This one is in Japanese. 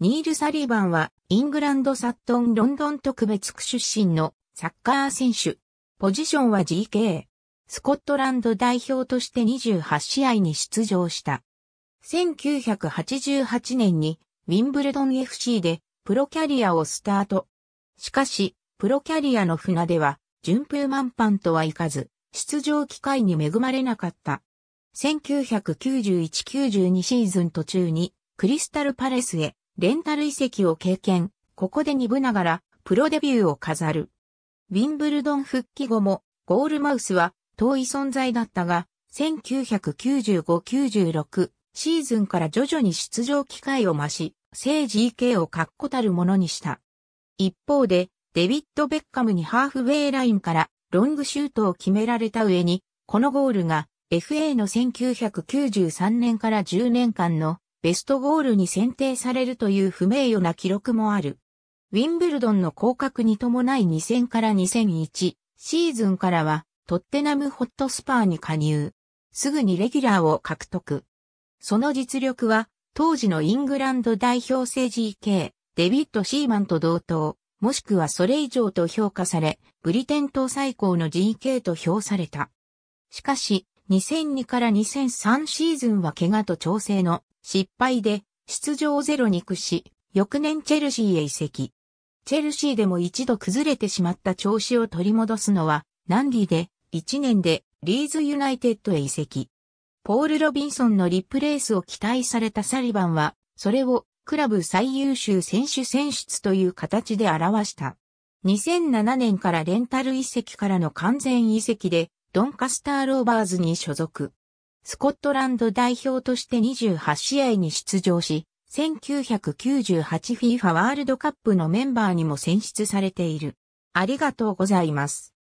ニール・サリバンは、イングランド・サットン・ロンドン特別区出身のサッカー選手。ポジションは GK。スコットランド代表として28試合に出場した。1988年にウィンブルドン FC でプロキャリアをスタート。しかし、プロキャリアの船では順風満帆とはいかず、出場機会に恵まれなかった。1991-92シーズン途中にクリスタルパレスへレンタル遺跡を経験、ここで2部ながらプロデビューを飾る。ウィンブルドン復帰後もゴールマウスは遠い存在だったが、1995-96シーズンから徐々に出場機会を増し、聖 GK を確固たるものにした。一方で、デビッド・ベッカムにハーフウェイラインからロングシュートを決められた上に、このゴールが FA の1993年から10年間のベストゴールに選定されるという不名誉な記録もある。ウィンブルドンの降格に伴い2000から2001シーズンからはトッテナムホットスパーに加入。すぐにレギュラーを獲得。その実力は当時のイングランド代表制。GK、デビッド・シーマンと同等、もしくはそれ以上と評価され、ブリテン島最高の GK と評された。しかし、2002から2003シーズンは怪我と調整の失敗で出場ゼロに屈し、翌年チェルシーへ移籍。チェルシーでも一度崩れてしまった調子を取り戻すのは、ナンディで1年でリーズユナイテッドへ移籍。ポール・ロビンソンのリプレースを期待されたサリバンは、それをクラブ最優秀選手選出という形で表した。2007年からレンタル移籍からの完全移籍で、ドンカスター・ローバーズに所属。スコットランド代表として28試合に出場し、1998FIFA ワールドカップのメンバーにも選出されている。ありがとうございます。